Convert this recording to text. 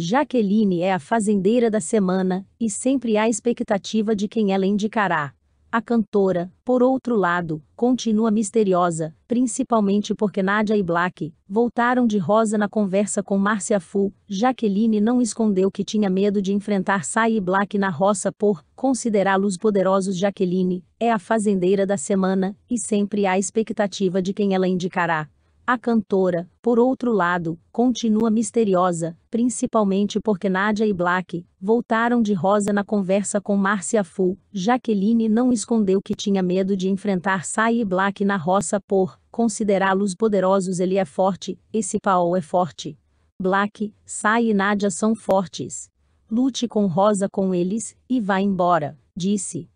Jaqueline é a fazendeira da semana, e sempre há expectativa de quem ela indicará. A cantora, por outro lado, continua misteriosa, principalmente porque Nadia e Black voltaram de rosa na conversa com Márcia Fu. Jaqueline não escondeu que tinha medo de enfrentar Sai e Black na roça por considerá-los poderosos. Jaqueline é a fazendeira da semana e sempre há expectativa de quem ela indicará. A cantora, por outro lado, continua misteriosa, principalmente porque Nadia e Black voltaram de rosa na conversa com Márcia Fu. Jaqueline não escondeu que tinha medo de enfrentar Sai e Black na roça por considerá-los poderosos. Ele é forte, esse Paul é forte. Black, Sai e Nadia são fortes. Lute com Rosa com eles e vá embora, disse.